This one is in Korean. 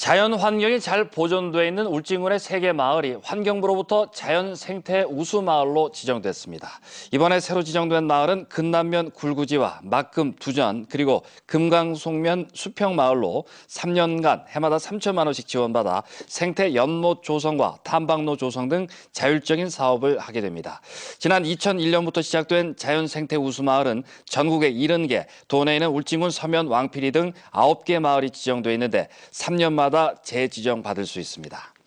자연 환경이 잘 보존돼 있는 울진군의 세계 마을이 환경부로부터 자연 생태 우수 마을로 지정됐습니다. 이번에 새로 지정된 마을은 금남면 굴구지와 막금 두전 그리고 금강송면 수평 마을로 3년간 해마다 3천만 원씩 지원받아 생태 연못 조성과 탐방로 조성 등 자율적인 사업을 하게 됩니다. 지난 2001년부터 시작된 자연 생태 우수 마을은 전국에 70개, 도내에는 울진군 서면 왕피리 등 9개 마을이 지정돼 있는데 3년만다 때마다 재지정 받을 수 있습니다.